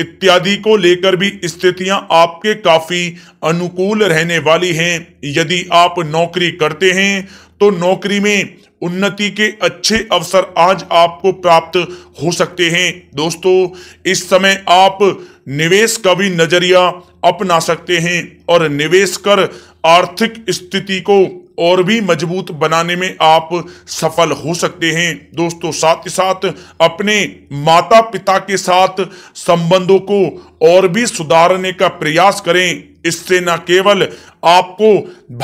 इत्यादि को लेकर भी स्थितियां आपके काफी अनुकूल रहने वाली हैं यदि आप नौकरी करते हैं तो नौकरी में उन्नति के अच्छे अवसर आज आपको प्राप्त हो सकते हैं दोस्तों इस समय आप निवेश का भी नजरिया अपना सकते हैं और निवेश कर आर्थिक स्थिति को और भी मजबूत बनाने में आप सफल हो सकते हैं दोस्तों साथ ही साथ अपने माता पिता के साथ संबंधों को और भी सुधारने का प्रयास करें इससे न केवल आपको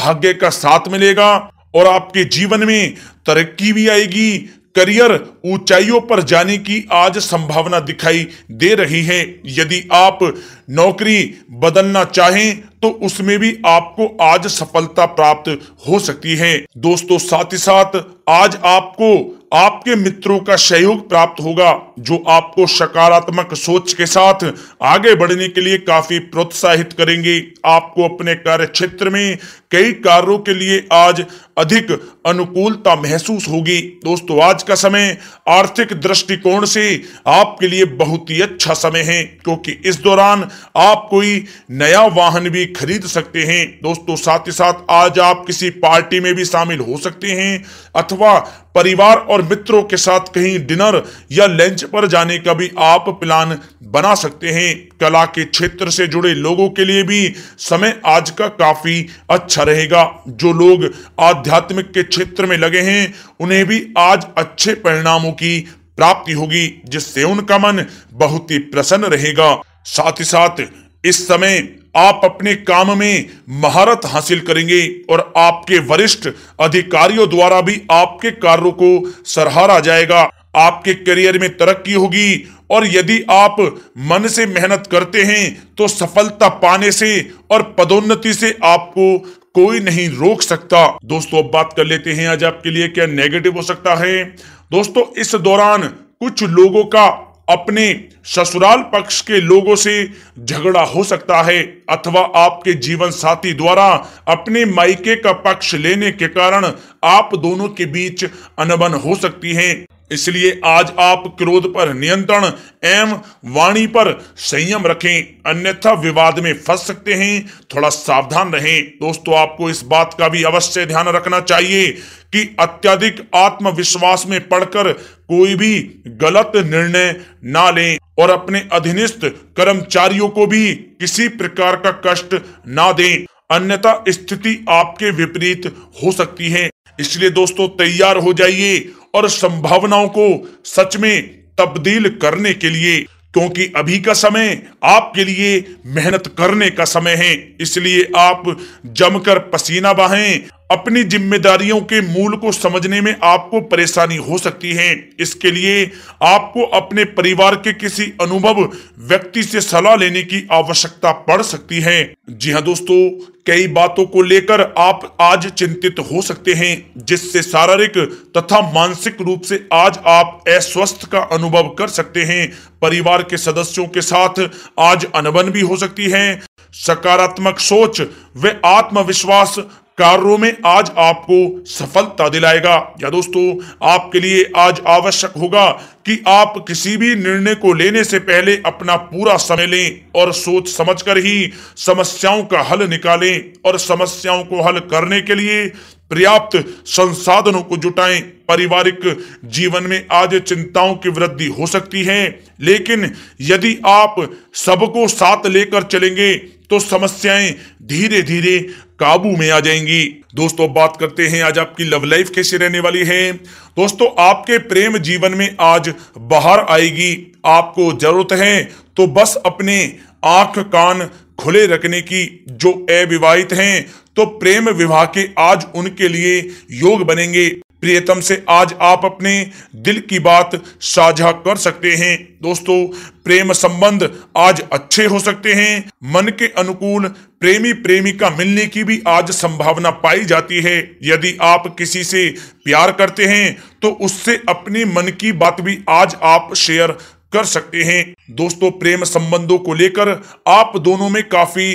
भाग्य का साथ मिलेगा और आपके जीवन में तरक्की भी आएगी करियर ऊंचाइयों पर जाने की आज संभावना दिखाई दे रही है यदि आप नौकरी बदलना चाहें तो उसमें भी आपको आज सफलता प्राप्त हो सकती है दोस्तों साथ ही साथ आज आपको आपके मित्रों का सहयोग प्राप्त होगा जो आपको सकारात्मक सोच के साथ आगे बढ़ने के लिए काफी प्रोत्साहित करेंगे आपको अपने कार्य क्षेत्र में कई कार्यों के लिए आज अधिक अनुकूलता महसूस होगी दोस्तों आज का समय आर्थिक दृष्टिकोण से आपके लिए बहुत ही अच्छा समय है क्योंकि इस दौरान आप कोई नया वाहन भी भी खरीद सकते हैं दोस्तों साथ ही साथ आज आप किसी पार्टी में भी शामिल हो सकते हैं अथवा परिवार और मित्रों के साथ कहीं डिनर या लंच पर जाने का भी आप प्लान बना सकते हैं कला के क्षेत्र से जुड़े लोगों के लिए भी समय आज का काफी अच्छा रहेगा जो लोग आध्यात्मिक के क्षेत्र में लगे हैं उन्हें भी आज अच्छे परिणामों की प्राप्ति होगी जिससे उनका मन बहुत ही प्रसन्न रहेगा साथ ही साथ इस समय आप अपने काम में महारत हासिल करेंगे और आपके वरिष्ठ अधिकारियों द्वारा भी आपके कार्यों को सराहा जाएगा आपके करियर में तरक्की होगी और यदि आप मन से मेहनत करते हैं तो सफलता पाने से और पदोन्नति से आपको कोई नहीं रोक सकता दोस्तों अब बात कर लेते हैं आज आपके लिए क्या नेगेटिव हो सकता है दोस्तों इस दौरान कुछ लोगों का अपने ससुराल पक्ष के लोगों से झगड़ा हो सकता है अथवा आपके जीवन साथी द्वारा अपने मायके का पक्ष लेने के कारण आप दोनों के बीच अनबन हो सकती है इसलिए आज आप क्रोध पर नियंत्रण एवं वाणी पर संयम रखें अन्यथा विवाद में फंस सकते हैं थोड़ा सावधान रहें दोस्तों आपको इस बात का भी अवश्य ध्यान रखना चाहिए कि अत्यधिक आत्मविश्वास में पड़कर कोई भी गलत निर्णय ना लें और अपने अधीनस्थ कर्मचारियों को भी किसी प्रकार का कष्ट ना दें अन्यथा स्थिति आपके विपरीत हो सकती है इसलिए दोस्तों तैयार हो जाइए और संभावनाओं को सच में तब्दील करने के लिए क्योंकि अभी का समय आपके लिए मेहनत करने का समय है इसलिए आप जमकर पसीना बहाएं अपनी जिम्मेदारियों के मूल को समझने में आपको परेशानी हो सकती है इसके लिए आपको अपने परिवार के किसी अनुभव व्यक्ति से सलाह लेने की आवश्यकता पड़ सकती है जी हाँ दोस्तों कई बातों को लेकर आप आज चिंतित हो सकते हैं जिससे शारीरिक तथा मानसिक रूप से आज आप अस्वस्थ का अनुभव कर सकते हैं परिवार के सदस्यों के साथ आज अनबन भी हो सकती है सकारात्मक सोच व आत्मविश्वास कार्यों में आज आपको सफलता दिलाएगा या दोस्तों आपके लिए आज आवश्यक होगा कि आप किसी भी निर्णय को लेने से पहले अपना पूरा समय लें और सोच समझकर ही समस्याओं का हल निकालें और समस्याओं को हल करने के लिए पर्याप्त संसाधनों को जुटाएं पारिवारिक जीवन में आज चिंताओं की वृद्धि हो सकती है लेकिन यदि आप सबको साथ लेकर चलेंगे तो समस्याएं धीरे धीरे काबू में आ जाएंगी दोस्तों बात करते हैं आज आपकी लव लाइफ कैसे रहने वाली है दोस्तों आपके प्रेम जीवन में आज बाहर आएगी आपको जरूरत है तो बस अपने आंख कान खुले रखने की जो अविवाहित हैं तो प्रेम विवाह के आज उनके लिए योग बनेंगे प्रियतम से आज आप अपने दिल की बात साझा कर सकते हैं दोस्तों प्रेम संबंध आज अच्छे हो सकते हैं मन के अनुकूल प्रेमी प्रेमिका मिलने की भी आज संभावना पाई जाती है यदि आप किसी से प्यार करते हैं तो उससे अपने मन की बात भी आज आप शेयर कर सकते हैं दोस्तों प्रेम संबंधों को लेकर आप दोनों में काफी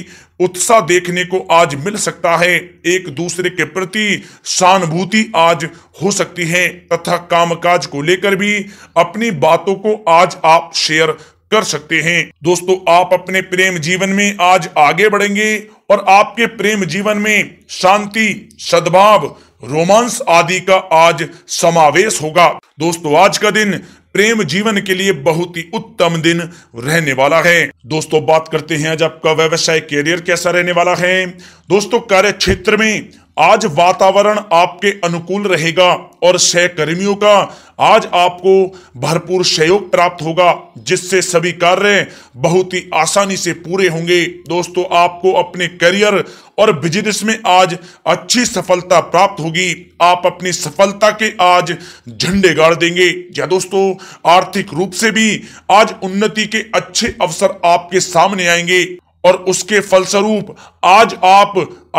उत्साह देखने को आज मिल सकता है एक दूसरे के प्रति सहानुभूति आज हो सकती है तथा कामकाज को लेकर भी अपनी बातों को आज आप शेयर कर सकते हैं दोस्तों आप अपने प्रेम जीवन में आज आगे बढ़ेंगे और आपके प्रेम जीवन में शांति सद्भाव रोमांस आदि का आज समावेश होगा दोस्तों आज का दिन प्रेम जीवन के लिए बहुत ही उत्तम दिन रहने वाला है दोस्तों बात करते हैं आज आपका व्यवसाय करियर कैसा रहने वाला है दोस्तों कार्य क्षेत्र में आज वातावरण आपके अनुकूल रहेगा और सहकर्मियों का आज आपको भरपूर सहयोग प्राप्त होगा जिससे सभी कार्य बहुत ही आसानी से पूरे होंगे दोस्तों आपको अपने करियर और बिजनेस में आज अच्छी सफलता प्राप्त होगी आप अपनी सफलता के आज झंडे गाड़ देंगे या दोस्तों आर्थिक रूप से भी आज उन्नति के अच्छे अवसर आपके सामने आएंगे और उसके फलस्वरूप आज आप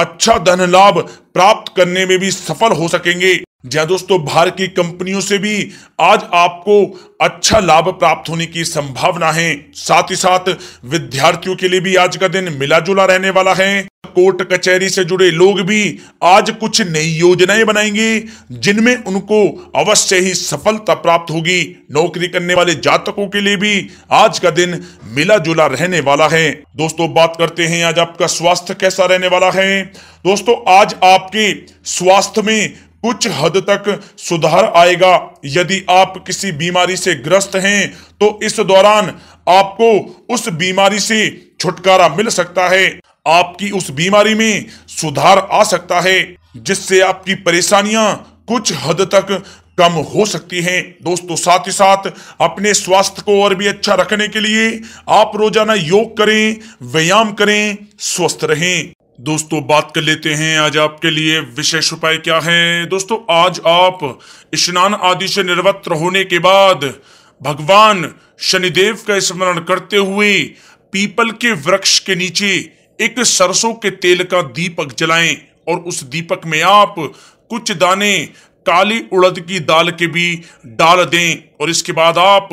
अच्छा धन लाभ प्राप्त करने में भी सफल हो सकेंगे जय दोस्तों बाहर की कंपनियों से भी आज आपको अच्छा लाभ प्राप्त होने की संभावना है साथ ही साथ विद्यार्थियों के लिए भी आज का दिन मिला जुला रहने वाला है कोर्ट कचहरी से जुड़े लोग भी आज कुछ नई योजनाएं बनाएंगे जिनमें उनको अवश्य ही सफलता प्राप्त होगी नौकरी करने वाले जातकों के लिए भी आज का दिन मिला जुला रहने वाला है दोस्तों बात करते हैं आज आपका स्वास्थ्य कैसा रहने वाला है दोस्तों आज आपके स्वास्थ्य में कुछ हद तक सुधार आएगा यदि आप किसी बीमारी से ग्रस्त हैं तो इस दौरान आपको उस बीमारी से छुटकारा मिल सकता है आपकी उस बीमारी में सुधार आ सकता है जिससे आपकी परेशानियां कुछ हद तक कम हो सकती हैं दोस्तों साथ ही साथ अपने स्वास्थ्य को और भी अच्छा रखने के लिए आप रोजाना योग करें व्यायाम करें स्वस्थ रहें दोस्तों बात कर लेते हैं आज आपके लिए विशेष उपाय क्या है दोस्तों आज आप स्नान आदि से निवृत्त होने के बाद भगवान शनिदेव का स्मरण करते हुए पीपल के वृक्ष के नीचे एक सरसों के तेल का दीपक जलाएं और उस दीपक में आप कुछ दाने काली उड़द की दाल के भी डाल दें और इसके बाद आप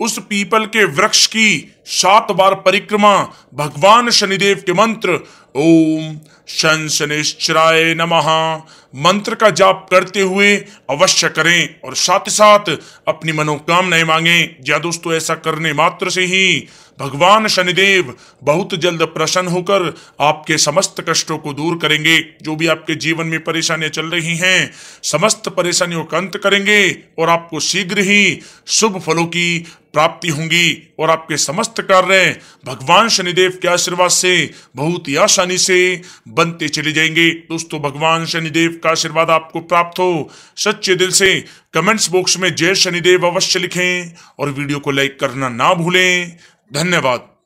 उस पीपल के वृक्ष की सात बार परिक्रमा भगवान शनिदेव के मंत्र ओम शंशनिश्चराय नमः मंत्र का जाप करते हुए अवश्य करें और साथ ही साथ अपनी मनोकामनाएं मांगें या हाँ दोस्तों ऐसा करने मात्र से ही भगवान शनिदेव बहुत जल्द प्रसन्न होकर आपके समस्त कष्टों को दूर करेंगे जो भी आपके जीवन में परेशानियां चल रही हैं समस्त परेशानियों का अंत करेंगे और आपको शीघ्र ही शुभ फलों की प्राप्ति होंगी और आपके समस्त कार्य भगवान शनिदेव के आशीर्वाद से बहुत ही आसानी से बनते चले जाएंगे दोस्तों भगवान शनिदेव का आशीर्वाद आपको प्राप्त हो सच्चे दिल से कमेंट्स बॉक्स में जय शनिदेव अवश्य लिखें और वीडियो को लाइक करना ना भूलें धन्यवाद